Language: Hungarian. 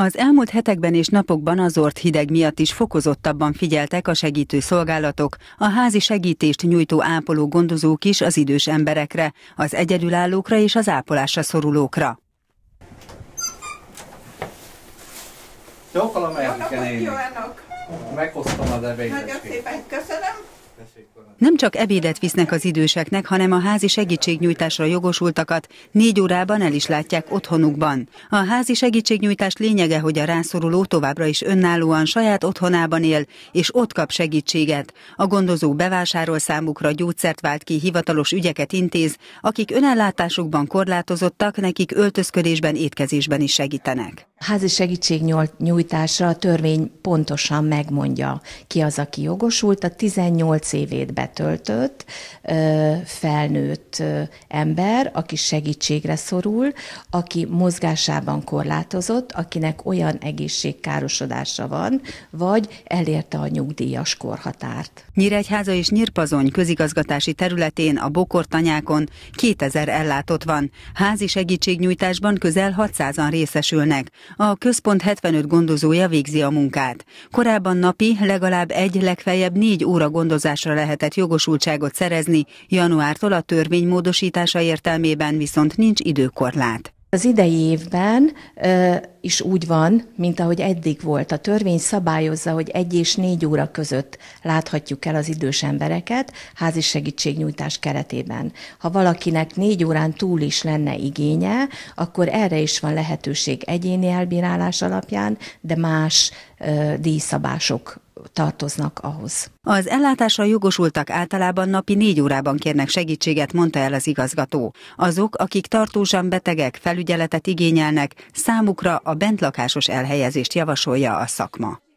Az elmúlt hetekben és napokban az ort hideg miatt is fokozottabban figyeltek a segítő szolgálatok, a házi segítést nyújtó ápoló gondozók is az idős emberekre, az egyedülállókra és az ápolásra szorulókra. Jó kalamaját kell Jó Meghoztam az ebédet. Nagyon szépen köszönöm. Nem csak ebédet visznek az időseknek, hanem a házi segítségnyújtásra jogosultakat négy órában el is látják otthonukban. A házi segítségnyújtás lényege, hogy a rászoruló továbbra is önállóan saját otthonában él, és ott kap segítséget. A gondozó bevásárol számukra gyógyszert vált ki, hivatalos ügyeket intéz, akik önellátásukban korlátozottak, nekik öltözködésben, étkezésben is segítenek házi nyújtásra a törvény pontosan megmondja, ki az, aki jogosult. A 18 évét betöltött felnőtt ember, aki segítségre szorul, aki mozgásában korlátozott, akinek olyan egészségkárosodása van, vagy elérte a nyugdíjas korhatárt. Nyíregyháza és Nyírpazony közigazgatási területén a Bokortanyákon 2000 ellátott van. Házi segítségnyújtásban közel 600-an részesülnek. A központ 75 gondozója végzi a munkát. Korábban napi legalább egy, legfeljebb négy óra gondozásra lehetett jogosultságot szerezni, januártól a törvény módosítása értelmében viszont nincs időkorlát. Az idei évben ö, is úgy van, mint ahogy eddig volt. A törvény szabályozza, hogy egy és négy óra között láthatjuk el az idős embereket házi segítségnyújtás keretében. Ha valakinek négy órán túl is lenne igénye, akkor erre is van lehetőség egyéni elbírálás alapján, de más ö, díjszabások tartoznak ahhoz. Az ellátásra jogosultak általában napi négy órában kérnek segítséget, mondta el az igazgató. Azok, akik tartósan betegek, felügyeletet igényelnek, számukra a bentlakásos elhelyezést javasolja a szakma.